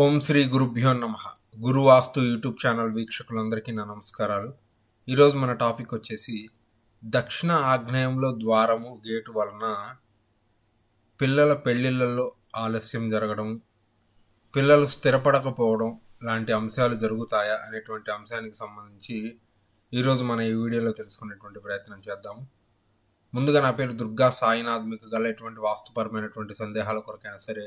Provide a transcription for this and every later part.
ఓం శ్రీ గురుభ్యో నమ వాస్తు YouTube channel వీక్షకులందరికీ నా నమస్కారాలు ఈరోజు మన టాపిక్ వచ్చేసి దక్షిణ ఆగ్నేయంలో ద్వారము గేటు వలన పిల్లల పెళ్ళిళ్ళల్లో ఆలస్యం జరగడం పిల్లలు స్థిరపడకపోవడం లాంటి అంశాలు జరుగుతాయా అనేటువంటి అంశానికి సంబంధించి ఈరోజు మన ఈ వీడియోలో తెలుసుకునేటువంటి ప్రయత్నం చేద్దాము ముందుగా నా పేరు దుర్గా సాయినాథ్ మీకు గల ఎటువంటి వాస్తుపరమైనటువంటి సందేహాల కొరకైనా సరే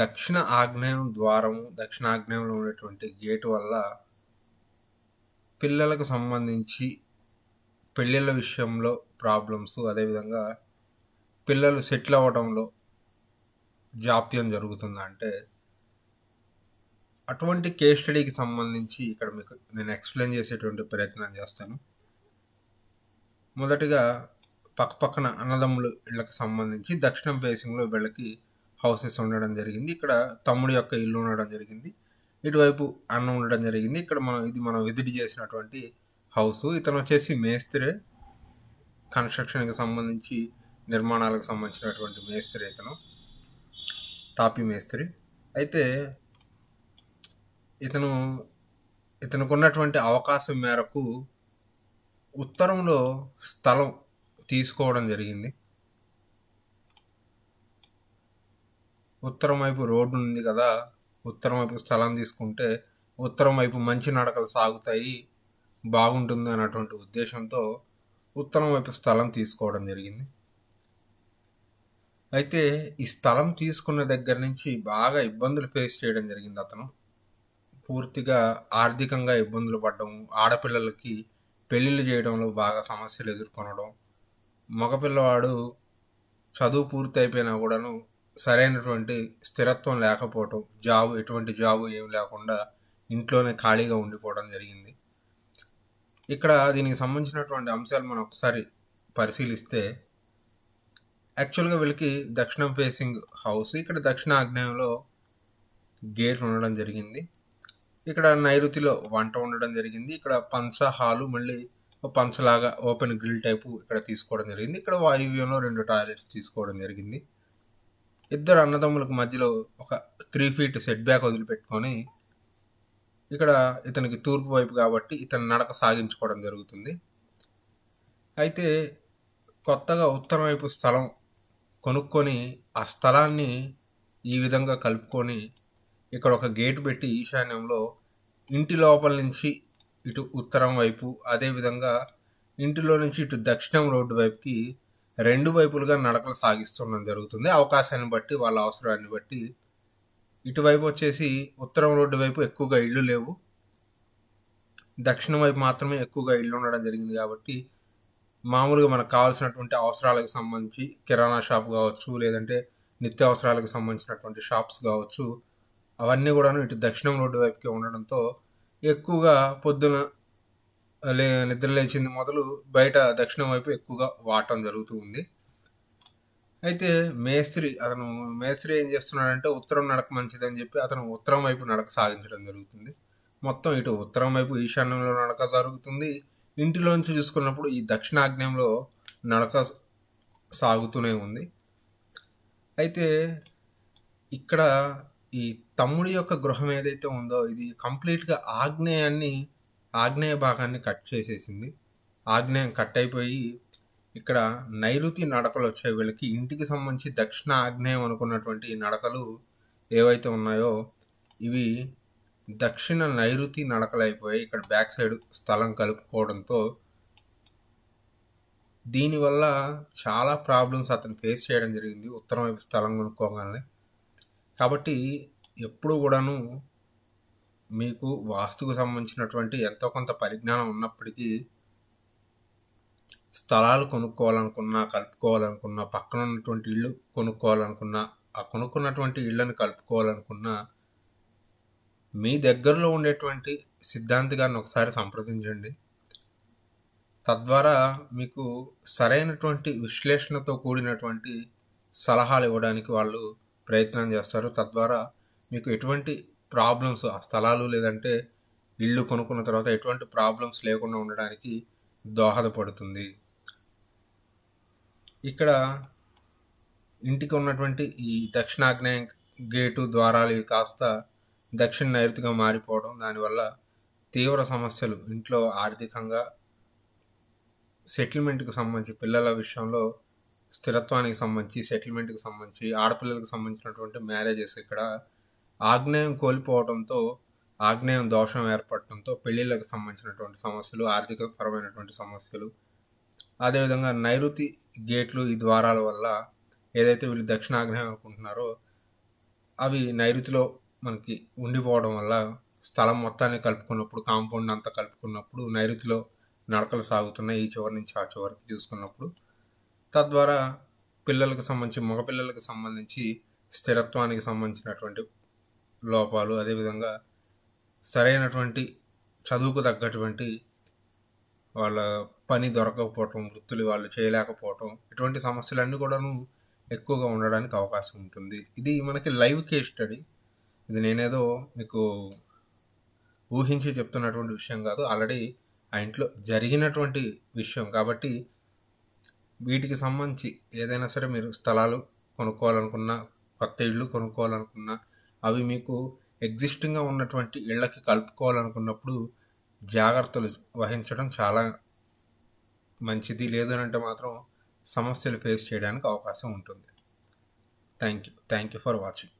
దక్షిణ ఆగ్నేయం ద్వారం దక్షిణ ఆగ్నేయంలో ఉన్నటువంటి గేటు వల్ల పిల్లలకు సంబంధించి పెళ్ళిళ్ళ విషయంలో ప్రాబ్లమ్స్ అదేవిధంగా పిల్లలు సెటిల్ అవ్వడంలో జాప్యం అంటే అటువంటి కేస్ స్టడీకి సంబంధించి ఇక్కడ మీకు నేను ఎక్స్ప్లెయిన్ చేసేటువంటి ప్రయత్నం చేస్తాను మొదటిగా పక్కపక్కన అన్నదమ్ములు వీళ్ళకి సంబంధించి దక్షిణం ఫేసింగ్లో వీళ్ళకి హౌసెస్ ఉండడం జరిగింది ఇక్కడ తమ్ముడు యొక్క ఇల్లు ఉండడం జరిగింది ఇటువైపు అన్న ఉండడం జరిగింది ఇక్కడ మనం ఇది మనం విజిట్ చేసినటువంటి హౌస్ ఇతను వచ్చేసి మేస్త్రే కన్స్ట్రక్షన్కి సంబంధించి నిర్మాణాలకు సంబంధించినటువంటి మేస్త్రి ఇతను టాపీ మేస్త్రి అయితే ఇతను ఇతనుకున్నటువంటి అవకాశం మేరకు ఉత్తరంలో స్థలం తీసుకోవడం జరిగింది ఉత్తరం వైపు రోడ్డు ఉంది కదా ఉత్తరం వైపు స్థలం తీసుకుంటే ఉత్తరం వైపు మంచి నడకలు సాగుతాయి బాగుంటుంది అన్నటువంటి ఉద్దేశంతో ఉత్తరం వైపు స్థలం తీసుకోవడం జరిగింది అయితే ఈ స్థలం తీసుకున్న దగ్గర నుంచి బాగా ఇబ్బందులు ఫేస్ చేయడం జరిగింది అతను పూర్తిగా ఆర్థికంగా ఇబ్బందులు పడడం ఆడపిల్లలకి పెళ్ళిళ్ళు చేయడంలో బాగా సమస్యలు ఎదుర్కొనడం మగపిల్లవాడు చదువు పూర్తి అయిపోయినా కూడాను సరైనటువంటి స్థిరత్వం లేకపోవటం జాబ్ ఎటువంటి జాబ్ ఏం లేకుండా ఇంట్లోనే ఖాళీగా ఉండిపోవడం జరిగింది ఇక్కడ దీనికి సంబంధించినటువంటి అంశాలు మనం ఒకసారి పరిశీలిస్తే యాక్చువల్గా వీళ్ళకి దక్షిణం ఫేసింగ్ హౌస్ ఇక్కడ దక్షిణ ఆగ్నేయంలో గేట్ ఉండడం జరిగింది ఇక్కడ నైరుతిలో వంట ఉండడం జరిగింది ఇక్కడ పంచ హాలు మళ్ళీ పంచలాగా ఓపెన్ గ్రిల్ టైపు ఇక్కడ తీసుకోవడం జరిగింది ఇక్కడ వాయువ్యంలో రెండు టాయిలెట్స్ తీసుకోవడం జరిగింది ఇద్దరు అన్నదమ్ములకు మధ్యలో ఒక త్రీ ఫీట్ సెట్ బ్యాక్ వదిలిపెట్టుకొని ఇక్కడ ఇతనికి తూర్పు వైపు కాబట్టి ఇతను నడక సాగించుకోవడం జరుగుతుంది అయితే కొత్తగా ఉత్తరం వైపు స్థలం కొనుక్కొని ఆ స్థలాన్ని ఈ విధంగా కలుపుకొని ఇక్కడ ఒక గేట్ పెట్టి ఈశాన్యంలో ఇంటి లోపల నుంచి ఇటు ఉత్తరం వైపు అదేవిధంగా ఇంటిలో నుంచి ఇటు దక్షిణం రోడ్డు వైపుకి రెండు వైపులుగా నడకలు సాగిస్తుండడం జరుగుతుంది అవకాశాన్ని బట్టి వాళ్ళ అవసరాన్ని బట్టి ఇటువైపు వచ్చేసి ఉత్తరం రోడ్డు వైపు ఎక్కువగా ఇళ్ళు లేవు దక్షిణం వైపు మాత్రమే ఎక్కువగా ఇళ్ళు ఉండడం జరిగింది కాబట్టి మామూలుగా మనకు కావాల్సినటువంటి అవసరాలకు సంబంధించి కిరాణా షాప్ కావచ్చు లేదంటే నిత్యావసరాలకు సంబంధించినటువంటి షాప్స్ కావచ్చు అవన్నీ కూడాను ఇటు దక్షిణం రోడ్డు వైపుకి ఉండడంతో ఎక్కువగా పొద్దున లే నిద్ర లేచింది మొదలు బయట దక్షిణం వైపు ఎక్కువగా వాడటం జరుగుతూ ఉంది అయితే మేస్త్రి అతను మేస్త్రి ఏం చేస్తున్నాడంటే ఉత్తరం నడక మంచిదని చెప్పి అతను ఉత్తరం వైపు నడక సాగించడం జరుగుతుంది మొత్తం ఇటు ఉత్తరం వైపు ఈశాన్యంలో నడక జరుగుతుంది ఇంటిలోంచి చూసుకున్నప్పుడు ఈ దక్షిణాగ్నేయంలో నడక సాగుతూనే ఉంది అయితే ఇక్కడ ఈ తమ్ముడి యొక్క గృహం ఏదైతే ఉందో ఇది కంప్లీట్గా ఆగ్నేయాన్ని ఆగ్నేయ భాగాన్ని కట్ చేసేసింది ఆగ్నేయం కట్ అయిపోయి ఇక్కడ నైరుతి నడకలు వచ్చే వీళ్ళకి ఇంటికి సంబంధించి దక్షిణ ఆగ్నేయం అనుకున్నటువంటి నడకలు ఏవైతే ఉన్నాయో ఇవి దక్షిణ నైరుతి నడకలు అయిపోయాయి ఇక్కడ బ్యాక్ సైడ్ స్థలం కలుపుకోవడంతో దీనివల్ల చాలా ప్రాబ్లమ్స్ అతను ఫేస్ చేయడం జరిగింది ఉత్తరం వైపు స్థలం కొనుక్కోగానే కాబట్టి ఎప్పుడు కూడాను మీకు వాస్తుకు సంబంధించినటువంటి ఎంతో కొంత పరిజ్ఞానం ఉన్నప్పటికీ స్థలాలు కొనుక్కోవాలనుకున్నా కలుపుకోవాలనుకున్నా పక్కన ఉన్నటువంటి ఇళ్ళు కొనుక్కోవాలనుకున్నా ఆ కొనుక్కున్నటువంటి ఇళ్ళను కలుపుకోవాలనుకున్నా మీ దగ్గరలో ఉండేటువంటి సిద్ధాంతి గారిని ఒకసారి సంప్రదించండి తద్వారా మీకు సరైనటువంటి విశ్లేషణతో కూడినటువంటి సలహాలు ఇవ్వడానికి వాళ్ళు ప్రయత్నం చేస్తారు తద్వారా మీకు ఎటువంటి ప్రాబ్లమ్స్ ఆ స్థలాలు లేదంటే ఇళ్ళు కొనుక్కున్న తర్వాత ఎటువంటి ప్రాబ్లమ్స్ లేకుండా ఉండడానికి దోహదపడుతుంది ఇక్కడ ఇంటికి ఉన్నటువంటి ఈ దక్షిణాగ్నేయ గేటు ద్వారాలు కాస్త దక్షిణ నైరుతిగా మారిపోవడం దానివల్ల తీవ్ర సమస్యలు ఇంట్లో ఆర్థికంగా సెటిల్మెంట్కి సంబంధించి పిల్లల విషయంలో స్థిరత్వానికి సంబంధించి సెటిల్మెంట్కి సంబంధించి ఆడపిల్లలకు సంబంధించినటువంటి మ్యారేజెస్ ఇక్కడ ఆగ్నేయం కోల్పోవడంతో ఆగ్నేయం దోషం ఏర్పడటంతో పెళ్లిళ్ళకు సంబంధించినటువంటి సమస్యలు ఆర్థిక పరమైనటువంటి సమస్యలు అదేవిధంగా నైరుతి గేట్లు ఈ ద్వారాల వల్ల ఏదైతే వీళ్ళు దక్షిణాగ్నేయం అనుకుంటున్నారో అవి నైరుతిలో మనకి ఉండిపోవడం వల్ల స్థలం మొత్తాన్ని కలుపుకున్నప్పుడు కాంపౌండ్ అంతా కలుపుకున్నప్పుడు నైరుతిలో నడకలు సాగుతున్నాయి ఈ చివరి నుంచి ఆ చివరికి చూసుకున్నప్పుడు తద్వారా పిల్లలకు సంబంధించి మగపిల్లలకు సంబంధించి స్థిరత్వానికి సంబంధించినటువంటి లోపాలు అదేవిధంగా సరైనటువంటి చదువుకు తగ్గటువంటి వాళ్ళ పని దొరకకపోవటం వృత్తులు వాళ్ళు చేయలేకపోవటం ఇటువంటి సమస్యలన్నీ కూడాను ఎక్కువగా ఉండడానికి అవకాశం ఉంటుంది ఇది మనకి లైవ్ కేస్ స్టడీ ఇది నేనేదో మీకు ఊహించి చెప్తున్నటువంటి విషయం కాదు ఆల్రెడీ ఆ ఇంట్లో జరిగినటువంటి విషయం కాబట్టి వీటికి సంబంధించి ఏదైనా సరే మీరు స్థలాలు కొనుక్కోవాలనుకున్నా కొత్త ఇళ్ళు కొనుక్కోవాలనుకున్నా అవి మీకు ఎగ్జిస్టింగ్గా ఉన్నటువంటి ఇళ్ళకి కలుపుకోవాలనుకున్నప్పుడు జాగ్రత్తలు వహించడం చాలా మంచిది లేదనంటే మాత్రం సమస్యలు ఫేస్ చేయడానికి అవకాశం ఉంటుంది thank you thank you for watching